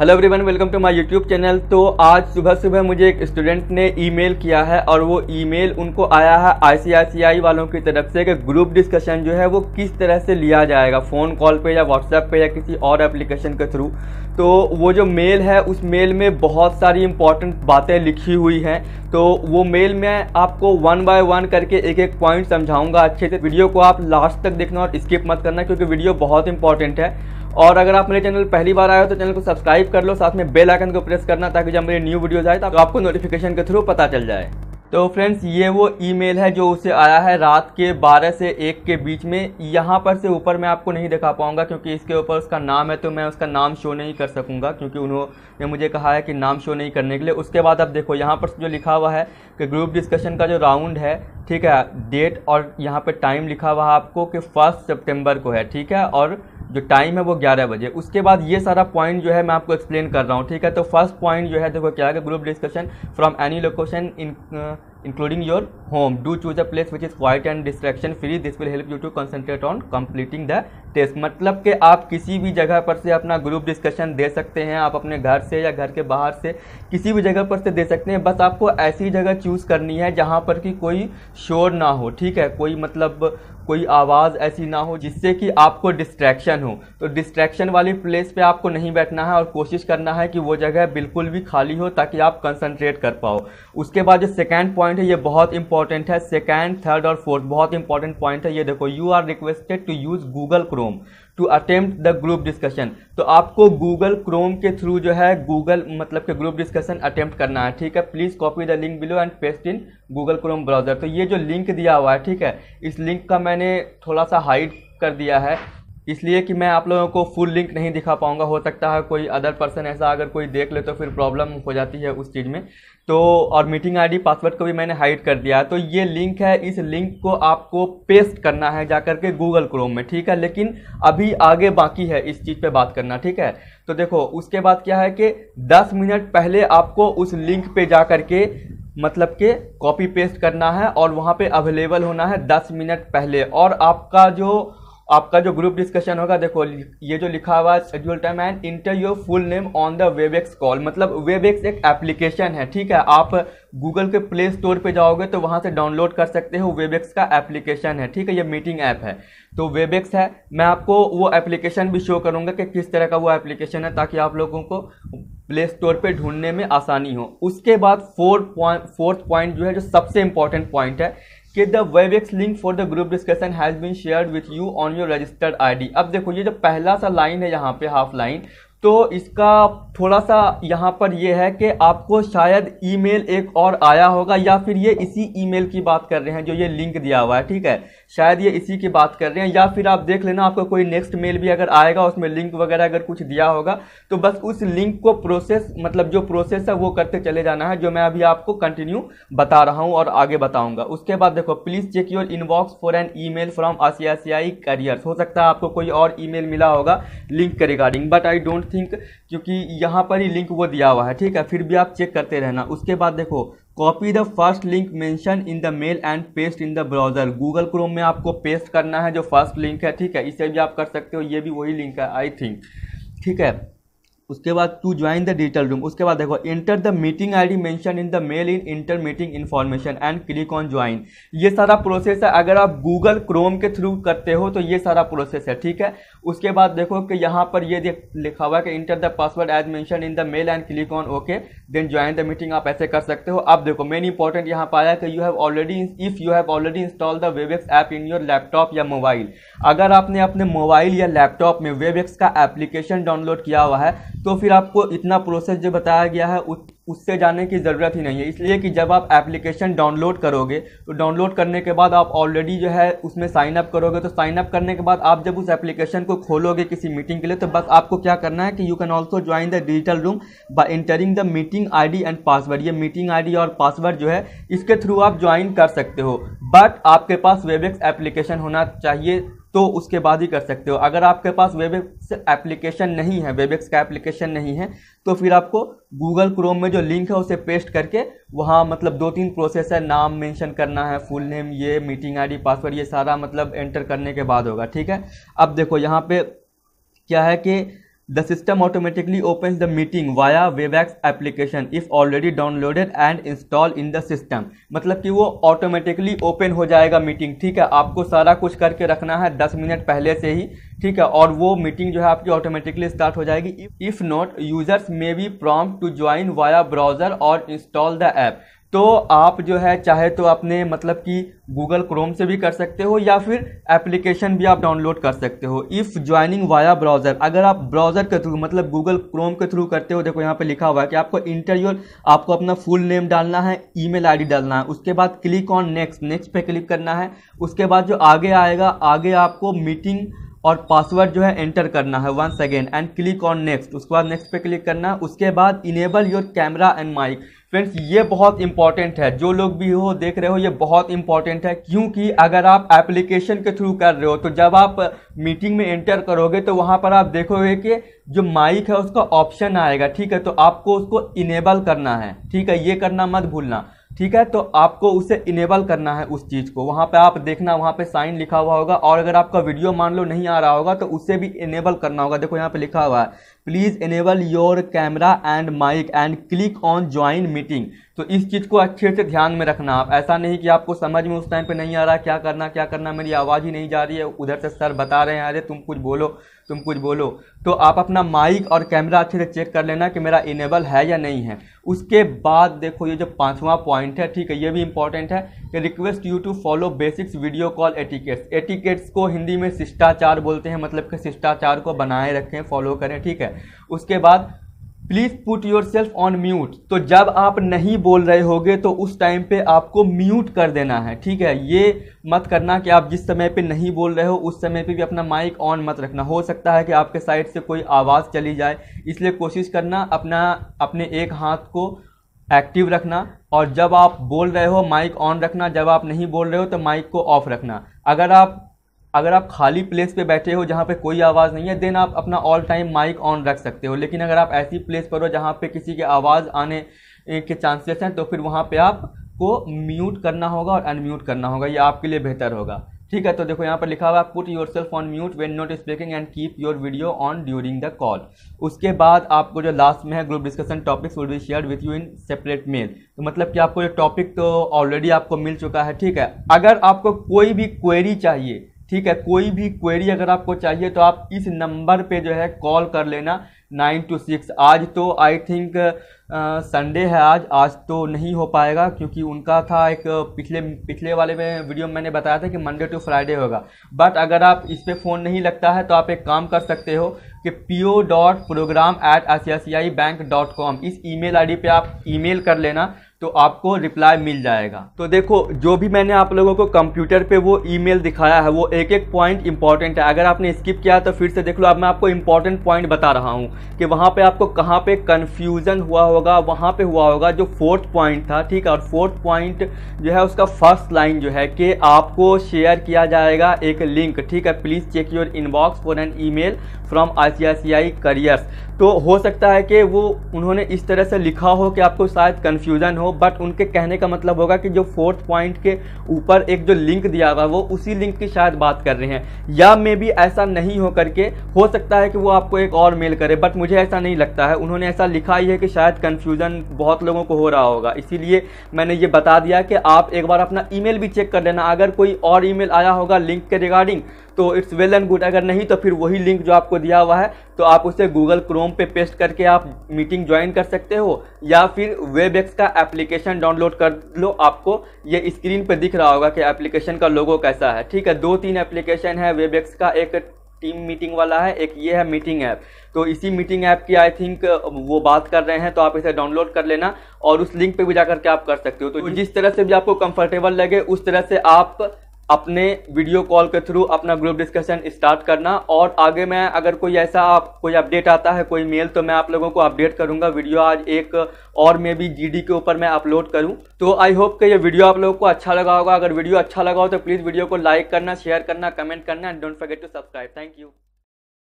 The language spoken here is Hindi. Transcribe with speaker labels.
Speaker 1: hello everyone welcome to my YouTube channel तो आज सुबह सुबह मुझे एक स्टूडेंट ने ईमेल किया है और वो ईमेल उनको आया है आईसीआईसीआई वालों की तरफ से कि ग्रुप डिस्कशन जो है वो किस तरह से लिया जाएगा फ़ोन कॉल पे या व्हाट्सएप पे या किसी और एप्लीकेशन के थ्रू तो वो जो मेल है उस मेल में बहुत सारी इंपॉर्टेंट बातें लिखी हुई हैं तो वो मेल में आपको वन बाय वन करके एक एक पॉइंट समझाऊँगा अच्छे से वीडियो को आप लास्ट तक देखना और स्किप मत करना क्योंकि वीडियो बहुत इंपॉर्टेंट है और अगर आप मेरे चैनल पहली बार आए हो तो चैनल को सब्सक्राइब कर लो साथ में बेल आइकन को प्रेस करना ताकि जब मेरी न्यू वीडियोज आए तो आपको नोटिफिकेशन के थ्रू पता चल जाए तो फ्रेंड्स ये वो ईमेल है जो उसे आया है रात के 12 से 1 के बीच में यहाँ पर से ऊपर मैं आपको नहीं दिखा पाऊँगा क्योंकि इसके ऊपर उसका नाम है तो मैं उसका नाम शो नहीं कर सकूँगा क्योंकि उन्होंने मुझे कहा है कि नाम शो नहीं करने के लिए उसके बाद अब देखो यहाँ पर जो लिखा हुआ है कि ग्रुप डिस्कशन का जो राउंड है ठीक है डेट और यहाँ पर टाइम लिखा हुआ है आपको कि फर्स्ट सेप्टेम्बर को है ठीक है और जो टाइम है वो ग्यारह बजे उसके बाद ये सारा पॉइंट जो है मैं आपको एक्सप्लेन कर रहा हूँ ठीक है तो फर्स्ट पॉइंट जो है देखो क्या है group discussion from any location in including your home do choose a place which is quiet and distraction free this will help you to concentrate on completing the test मतलब कि आप किसी भी जगह पर से अपना ग्रुप डिस्कशन दे सकते हैं आप अपने घर से या घर के बाहर से किसी भी जगह पर से दे सकते हैं बस आपको ऐसी जगह चूज़ करनी है जहाँ पर कि कोई शोर ना हो ठीक है कोई मतलब कोई आवाज़ ऐसी ना हो जिससे कि आपको डिस्ट्रैक्शन हो तो डिस्ट्रैक्शन वाली प्लेस पे आपको नहीं बैठना है और कोशिश करना है कि वो जगह बिल्कुल भी खाली हो ताकि आप कंसंट्रेट कर पाओ उसके बाद जो सेकेंड पॉइंट पॉइंट है ये बहुत इंपॉर्टेंट है सेकेंड थर्ड और फोर्थ बहुत इंपॉर्टेंट पॉइंट है ये देखो you are requested to use Google Chrome to attempt the group discussion तो आपको गूगल क्रोम के थ्रू जो है गूगल मतलब के ग्रुप डिस्कशन अटेम्प्ट करना है ठीक है please copy the link below and paste in Google Chrome browser तो ये जो लिंक दिया हुआ है ठीक है इस लिंक का मैंने थोड़ा सा हाइड कर दिया है इसलिए कि मैं आप लोगों को फुल लिंक नहीं दिखा पाऊंगा हो सकता है कोई अदर पर्सन ऐसा अगर कोई देख ले तो फिर प्रॉब्लम हो जाती है उस चीज़ में तो और मीटिंग आईडी पासवर्ड को भी मैंने हाइड कर दिया है तो ये लिंक है इस लिंक को आपको पेस्ट करना है जा करके गूगल क्रोम में ठीक है लेकिन अभी आगे बाकी है इस चीज़ पर बात करना ठीक है तो देखो उसके बाद क्या है कि दस मिनट पहले आपको उस लिंक पर जा के मतलब के कॉपी पेस्ट करना है और वहाँ पर अवेलेबल होना है दस मिनट पहले और आपका जो आपका जो ग्रुप डिस्कशन होगा देखो ये जो लिखा हुआ है schedule time and enter your full name on the X call मतलब एक्स एक एप्लीकेशन है ठीक है आप गूगल के प्ले स्टोर पे जाओगे तो वहाँ से डाउनलोड कर सकते हो एक्स का एप्लीकेशन है ठीक है ये मीटिंग ऐप है तो एक्स है मैं आपको वो एप्लीकेशन भी शो करूँगा कि किस तरह का वो एप्लीकेशन है ताकि आप लोगों को प्ले स्टोर पे ढूंढने में आसानी हो उसके बाद फोर्थ पॉइंट फोर्थ पॉइंट जो है जो सबसे इम्पॉर्टेंट पॉइंट है कि the Webex link for the group discussion has been share with you on your registered ID अब देखो ये जो पहला सा लाइन है यहाँ पे हाफ लाइन तो इसका थोड़ा सा यहाँ पर यह है कि आपको शायद ईमेल एक और आया होगा या फिर ये इसी ईमेल की बात कर रहे हैं जो ये लिंक दिया हुआ है ठीक है शायद ये इसी की बात कर रहे हैं या फिर आप देख लेना आपको कोई नेक्स्ट मेल भी अगर आएगा उसमें लिंक वगैरह अगर कुछ दिया होगा तो बस उस लिंक को प्रोसेस मतलब जो प्रोसेस है वो करते चले जाना है जो मैं अभी आपको कंटिन्यू बता रहा हूँ और आगे बताऊँगा उसके बाद देखो please check your inbox for an email from Asia careers हो सकता है आपको कोई और ई मिला होगा लिंक के regarding but I don't don't think क्योंकि यहाँ पर ही लिंक वो दिया हुआ है ठीक है फिर भी आप चेक करते रहना उसके बाद देखो copy the first link mention in the mail and paste in the browser Google Chrome में आपको पेस्ट करना है जो फर्स्ट लिंक है ठीक है इसे भी आप कर सकते हो ये भी वही लिंक है आई थिंक ठीक है उसके बाद to join the digital room उसके बाद देखो enter the meeting ID mention in the mail in enter meeting information and click on join ये सारा प्रोसेस है अगर आप गूगल क्रोम के थ्रू करते हो तो ये सारा प्रोसेस है ठीक है उसके बाद देखो कि यहाँ पर ये लिखा हुआ है कि enter the password as mention in the mail and click on okay then join the meeting आप ऐसे कर सकते हो अब देखो मेन इंपॉर्टेंट यहाँ पर आया कि you have already if you have already install the Webex app in your laptop या मोबाइल अगर आपने अपने मोबाइल या लैपटॉप में वेबएक्स का एप्लीकेशन डाउनलोड किया हुआ है तो फिर आपको इतना प्रोसेस जो बताया गया है उस उससे जाने की ज़रूरत ही नहीं है इसलिए कि जब आप एप्लीकेशन डाउनलोड करोगे तो डाउनलोड करने के बाद आप ऑलरेडी जो है उसमें साइन अप करोगे तो साइन अप करने के बाद आप जब उस एप्लीकेशन को खोलोगे किसी मीटिंग के लिए तो बस आपको क्या करना है कि you can also join the digital room by entering the meeting ID and password ये मीटिंग आई और पासवर्ड जो है इसके थ्रू आप ज्वाइन कर सकते हो बट आपके पास वेबेक्स एप्लीकेशन होना चाहिए तो उसके बाद ही कर सकते हो अगर आपके पास वेबएक्स एप्लीकेशन नहीं है वेबएक्स का एप्लीकेशन नहीं है तो फिर आपको गूगल क्रोम में जो लिंक है उसे पेस्ट करके वहाँ मतलब दो तीन प्रोसेस है नाम मेंशन करना है फुल नेम ये मीटिंग आईडी पासवर्ड ये सारा मतलब एंटर करने के बाद होगा ठीक है अब देखो यहाँ पे क्या है कि the system automatically open the meeting via Webex application if already downloaded and install in the system मतलब कि वो ऑटोमेटिकली ओपन हो जाएगा मीटिंग ठीक है आपको सारा कुछ करके रखना है 10 मिनट पहले से ही ठीक है और वो मीटिंग जो है आपकी ऑटोमेटिकली स्टार्ट हो जाएगी if not users may be prompt to join via browser और इंस्टॉल द ऐप तो आप जो है चाहे तो अपने मतलब कि गूगल क्रोम से भी कर सकते हो या फिर एप्लीकेशन भी आप डाउनलोड कर सकते हो इफ़ ज्वाइनिंग वाया ब्राउज़र अगर आप ब्राउज़र के थ्रू मतलब गूगल क्रोम के थ्रू करते हो देखो यहाँ पे लिखा हुआ है कि आपको इंटरव्यू आपको अपना फुल नेम डालना है ईमेल आईडी डालना है उसके बाद क्लिक ऑन नेक्स्ट नेक्स्ट पर क्लिक करना है उसके बाद जो आगे आएगा आगे आपको मीटिंग और पासवर्ड जो है एंटर करना है once again and click on next उसके बाद नेक्स्ट पे क्लिक करना है उसके बाद enable your camera and mic friends ये बहुत इंपॉर्टेंट है जो लोग भी हो देख रहे हो ये बहुत इंपॉर्टेंट है क्योंकि अगर आप एप्लीकेशन के थ्रू कर रहे हो तो जब आप मीटिंग में एंटर करोगे तो वहाँ पर आप देखोगे कि जो माइक है उसका ऑप्शन आएगा ठीक है तो आपको उसको इनेबल करना है ठीक है ये करना मत भूलना ठीक है तो आपको उसे इनेबल करना है उस चीज़ को वहाँ पे आप देखना वहाँ पे साइन लिखा हुआ होगा और अगर आपका वीडियो मान लो नहीं आ रहा होगा तो उसे भी इनेबल करना होगा देखो यहाँ पे लिखा हुआ है please enable your camera and mic and click on join meeting तो इस चीज़ को अच्छे से ध्यान में रखना आप ऐसा नहीं कि आपको समझ में उस टाइम पे नहीं आ रहा क्या करना क्या करना मेरी आवाज़ ही नहीं जा रही है उधर से सर बता रहे हैं अरे तुम कुछ बोलो तुम कुछ बोलो तो आप अपना माइक और कैमरा अच्छे से चेक कर लेना कि मेरा इनेबल है या नहीं है उसके बाद देखो ये जो पाँचवा पॉइंट है ठीक है ये भी इंपॉर्टेंट है कि request you to follow basics video call etiquettes etiquettes को हिंदी में शिष्टाचार बोलते हैं मतलब कि शिष्टाचार को बनाए रखें फॉलो करें ठीक है उसके बाद please put yourself on mute तो जब आप नहीं बोल रहे होगे तो उस टाइम पे आपको म्यूट कर देना है ठीक है ये मत करना कि आप जिस समय पे नहीं बोल रहे हो उस समय पे भी अपना माइक ऑन मत रखना हो सकता है कि आपके साइड से कोई आवाज़ चली जाए इसलिए कोशिश करना अपना अपने एक हाथ को एक्टिव रखना और जब आप बोल रहे हो माइक ऑन रखना जब आप नहीं बोल रहे हो तो माइक को ऑफ रखना अगर आप अगर आप खाली प्लेस पे बैठे हो जहाँ पे कोई आवाज़ नहीं है देन आप अपना ऑल टाइम माइक ऑन रख सकते हो लेकिन अगर आप ऐसी प्लेस पर हो जहाँ पे किसी के आवाज़ आने के चांसेस हैं तो फिर वहाँ पे आपको म्यूट करना होगा और अनम्यूट करना होगा ये आपके लिए बेहतर होगा ठीक है तो देखो यहाँ पर लिखा हुआ है put yourself on mute when not speaking and keep your video on during the call उसके बाद आपको जो लास्ट में है group discussion topics will be share with you in separate mail तो मतलब कि आपको ये टॉपिक तो ऑलरेडी आपको मिल चुका है ठीक है अगर आपको कोई भी क्वेरी चाहिए ठीक है कोई भी क्वेरी अगर आपको चाहिए तो आप इस नंबर पे जो है कॉल कर लेना नाइन टू सिक्स आज तो आई थिंक संडे है आज आज तो नहीं हो पाएगा क्योंकि उनका था एक पिछले पिछले वाले में वीडियो में मैंने बताया था कि मंडे टू फ्राइडे होगा बट अगर आप इस पर फ़ोन नहीं लगता है तो आप एक काम कर सकते हो कि P O dot program at I C I C I bank dot com इस ई आई डी पर आप मेल कर लेना तो आपको रिप्लाई मिल जाएगा तो देखो जो भी मैंने आप लोगों को कंप्यूटर पे वो ईमेल दिखाया है वो एक एक पॉइंट इंपॉर्टेंट है अगर आपने स्किप किया तो फिर से देख लो अब मैं आपको इंपॉर्टेंट पॉइंट बता रहा हूँ कि वहाँ पे आपको कहाँ पे कंफ्यूजन हुआ होगा वहाँ पे हुआ होगा जो फोर्थ पॉइंट था ठीक है और फोर्थ पॉइंट जो है उसका फर्स्ट लाइन जो है कि आपको शेयर किया जाएगा एक लिंक ठीक है please check your inbox for an e from I careers तो हो सकता है कि वो उन्होंने इस तरह से लिखा हो कि आपको शायद कन्फ्यूज़न हो हो बट उनके कहने का मतलब होगा कि जो फोर्थ पॉइंट के ऊपर एक जो लिंक दिया हुआ वो उसी लिंक की शायद बात कर रहे हैं या मे बी ऐसा नहीं हो करके हो सकता है कि वो आपको एक और मेल करे बट मुझे ऐसा नहीं लगता है उन्होंने ऐसा लिखा ही है कि शायद कन्फ्यूज़न बहुत लोगों को हो रहा होगा इसीलिए मैंने ये बता दिया कि आप एक बार अपना ई भी चेक कर लेना अगर कोई और ई आया होगा लिंक के रिगार्डिंग तो इट्स वेल एंड गुड अगर नहीं तो फिर वही लिंक जो आपको दिया हुआ है तो आप उसे गूगल क्रोम पे पेस्ट करके आप मीटिंग ज्वाइन कर सकते हो या फिर वेब एक्स का एप्लीकेशन डाउनलोड कर लो आपको ये स्क्रीन पे दिख रहा होगा कि एप्लीकेशन का लोगो कैसा है ठीक है दो तीन एप्लीकेशन है वेब एक्स का एक टीम मीटिंग वाला है एक ये है मीटिंग ऐप तो इसी मीटिंग ऐप की आई थिंक वो बात कर रहे हैं तो आप इसे डाउनलोड कर लेना और उस लिंक पे भी जा करके आप कर सकते हो तो जिस तरह से भी आपको कंफर्टेबल लगे उस तरह से आप अपने वीडियो कॉल के थ्रू अपना ग्रुप डिस्कशन स्टार्ट करना और आगे मैं अगर कोई ऐसा आप कोई अपडेट आता है कोई मेल तो मैं आप लोगों को अपडेट करूंगा वीडियो आज एक और मे बी जी के ऊपर मैं अपलोड करूं तो आई होप कि ये वीडियो आप लोगों को अच्छा लगा होगा अगर वीडियो अच्छा लगा हो तो प्लीज़ वीडियो को लाइक करना शेयर करना कमेंट करना and don't forget to subscribe thank you